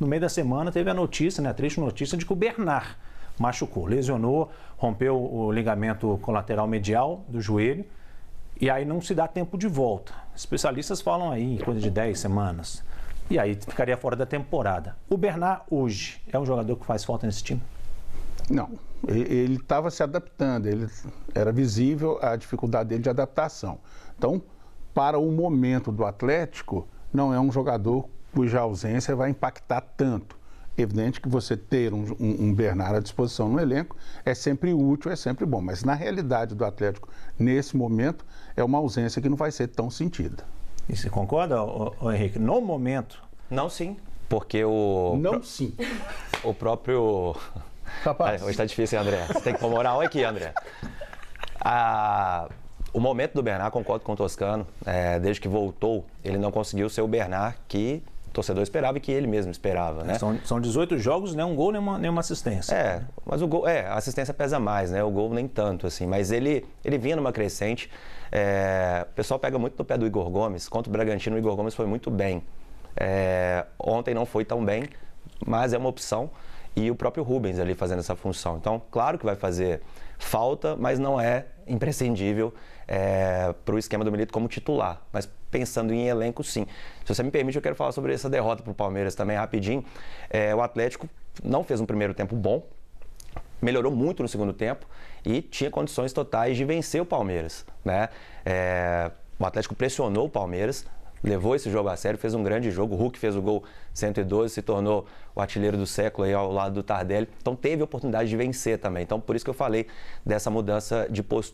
No meio da semana teve a notícia, né, a triste notícia de que o Bernard machucou, lesionou, rompeu o ligamento colateral medial do joelho e aí não se dá tempo de volta. Especialistas falam aí coisa de 10 semanas. E aí ficaria fora da temporada. O Bernard hoje é um jogador que faz falta nesse time? Não, ele estava se adaptando, ele era visível a dificuldade dele de adaptação. Então, para o momento do Atlético, não é um jogador cuja ausência vai impactar tanto. Evidente que você ter um, um, um Bernardo à disposição no elenco é sempre útil, é sempre bom, mas na realidade do Atlético, nesse momento, é uma ausência que não vai ser tão sentida. E você concorda, ô, ô, Henrique? No momento. Não, sim. Porque o. Não, pro... sim. O próprio. Rapaz. É, hoje está difícil, André? Você tem que comemorar moral aqui, André. o momento do Bernard, concordo com o Toscano, é, desde que voltou, ele não conseguiu ser o Bernard que torcedor esperava e que ele mesmo esperava. É, né? São, são 18 jogos, nem né? um gol, nem uma, nem uma assistência. É, mas o gol, é, a assistência pesa mais, né? O gol nem tanto, assim. Mas ele, ele vinha numa crescente. É, o pessoal pega muito no pé do Igor Gomes. Contra o Bragantino, o Igor Gomes foi muito bem. É, ontem não foi tão bem, mas é uma opção. E o próprio Rubens ali fazendo essa função. Então, claro que vai fazer falta, mas não é imprescindível é, para o esquema do Milito como titular. Mas pensando em elenco, sim. Se você me permite, eu quero falar sobre essa derrota para o Palmeiras também rapidinho. É, o Atlético não fez um primeiro tempo bom, melhorou muito no segundo tempo e tinha condições totais de vencer o Palmeiras. Né? É, o Atlético pressionou o Palmeiras, levou esse jogo a sério, fez um grande jogo. O Hulk fez o gol 112, se tornou o artilheiro do século aí ao lado do Tardelli. Então teve a oportunidade de vencer também. Então por isso que eu falei dessa mudança de postura.